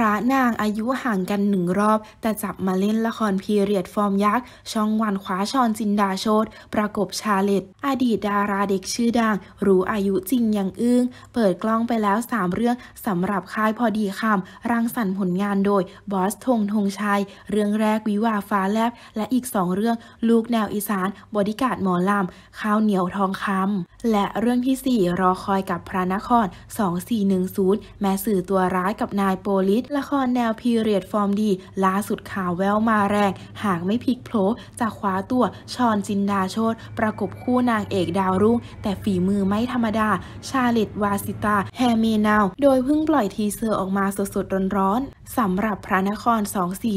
ระนางอายุห่างกันหนึ่งรอบ แต่จับมาเล่นละครพีเรียดฟอร์มยักษ์ ช่องวันคว้าชอนจินดาโชตประกบชาเลตอดีตดาราเด็กชื่อดังรู้อายุจริงอย่างอึ้งเปิดกล้องไปแล้ว3เรื่องสำหรับค่ายพอดีคำรังสรรค์ผลงานโดย บอสธงธงชัย เรื่องแรกวิวาฟ้าแลบและอีก 2 เรื่องลูกแนวอีสานบอดี้การ์ดหมอลำข้าวเหนียวทองคำและเรื่องที่ 4 รอคอยกับพระนคร 2410แม่สื่อตัวร้ายกับนายโปลิสละครแนวพีเรียด ฟอร์มดีล่าสุดข่าวแววมาแรง หากไม่พลิกโผลจะคว้าตัวชอนจินดาโชตประกบคู่นางเอกดาวรุ่ง แต่ฝีมือไม่ธรรมดา ชาลิตวาสิตา แฮมีนาวโดยเพิ่งปล่อยทีเซอร์ออกมาสดๆร้อนสำหรับพระนคร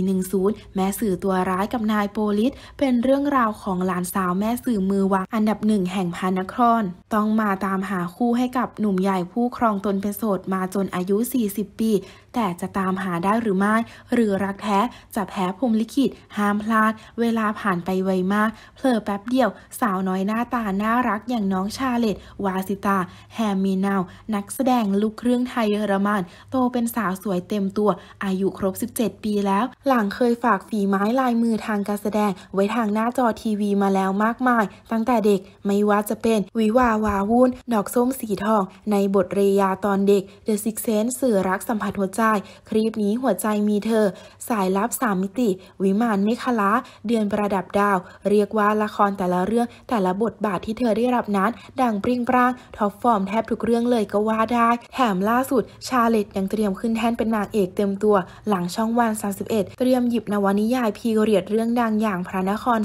2410 แม่สื่อตัวร้ายกับนายโปลิสเป็นเรื่องราวของหลานสาวแม่สื่อมือวางอันดับหนึ่งแห่งพระนคร ต้องมาตามหาคู่ให้กับหนุ่มใหญ่ผู้ครองตนเป็นโสดมาจนอายุ 40 ปี แต่จะตามหาได้หรือไม่หรือรักแท้จะแพ้พรมลิขิต ห้ามพลาด เวลาผ่านไปไวมาก เพลอแป๊บเดียว สาวน้อยหน้าตาน่ารักอย่างน้องชาเลตวาสิตา แฮมมีนาวนักแสดงลูกเครื่องไทยเยอรมันโตเป็นสาวสวยเต็มตัวอายุครบ 17 ปีแล้ว หลังเคยฝากฝีไม้ลายมือทางการแสดง ไว้ทางหน้าจอทีวีมาแล้วมากมาย ตั้งแต่เด็กไม่ว่าจะเป็นวิวาวาวุ่นดอกส้มสีทอง ในบทเรยาตอนเด็ก The Six Sense สื่อรักสัมผัสหัวใจ คลิปนี้หัวใจมีเธอ สายลับสามมิติ วิมานเมฆลาเดือนประดับดาว เรียกว่าละครแต่ละเรื่อง แต่ละบทบาทที่เธอได้รับนั้นดังปริ้งปรางท็อปฟอร์มแทบทุกเรื่องเลยก็ว่าได้แถมล่าสุดชาเลตยังเตรียมขึ้นแท่นเป็นนางเอกเต็มตัววหลังช่องวัน 31 เตรียมหยิบนวนิยายพีเรียดเรื่องดังอย่างพระนคร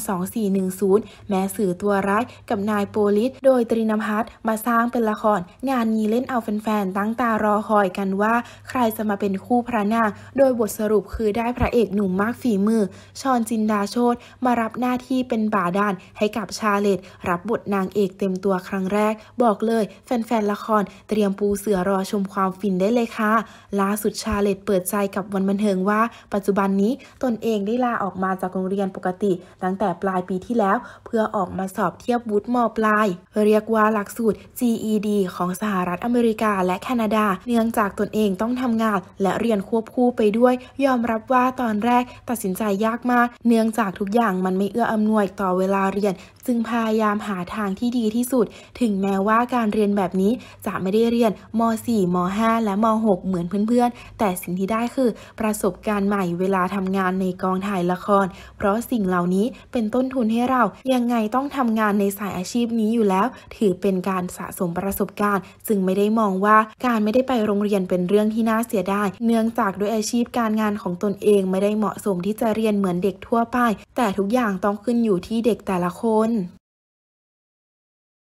2410 แม้สื่อตัวร้ายกับนายโปลิสโดยตรีนภัทร์มาสร้างเป็นละคร งานนี้เล่นเอาแฟนๆตั้งตารอคอยกันว่าใครจะมาเป็นคู่พระนางโดยบทสรุปคือได้พระเอกหนุ่มมากฝีมือชอนจินดาโชตมารับหน้าที่เป็นบ่าดานให้กับชาเลตรับบทนางเอกเต็มตัวครั้งแรก บอกเลย แฟนๆละครเตรียมปูเสือรอชมความฟินได้เลยค่ะล่าสุดชาเลตเปิดใจกับับวันบันเทิงว่าปัจจุบันนี้ตนเองได้ลาออกมาจากโรงเรียนปกติ ตั้งแต่ปลายปีที่แล้วเพื่อออกมาสอบเทียบวุฒิมปลาย เรียกว่าหลักสูตร GED ของสหรัฐอเมริกาและแคนาดา เนื่องจากตนเองต้องทำงานและเรียนควบคู่ไปด้วย ยอมรับว่าตอนแรกตัดสินใจยากมาก เนื่องจากทุกอย่างมันไม่เอื้ออานวยต่อเวลาเรียนจึงพยายามหาทางที่ดีที่สุดถึงแม้ว่าการเรียนแบบนี้จะไม่ได้เรียนม .4 ม .5 และม .6 เหมือนเพื่อนๆ แต่สิ่งที่ได้คือประสบการณ์ใหม่เวลาทำงานในกองถ่ายละคร เพราะสิ่งเหล่านี้เป็นต้นทุนให้เรายังไงต้องทำงานในสายอาชีพนี้อยู่แล้ว ถือเป็นการสะสมประสบการณ์จึงไม่ได้มองว่าการไม่ได้ไปโรงเรียนเป็นเรื่องที่น่าเสียดาย เนื่องจากด้วยอาชีพการงานของตนเองไม่ได้เหมาะสมที่จะเรียนเหมือนเด็กทั่วไป แต่ทุกอย่างต้องขึ้นอยู่ที่เด็กแต่ละคน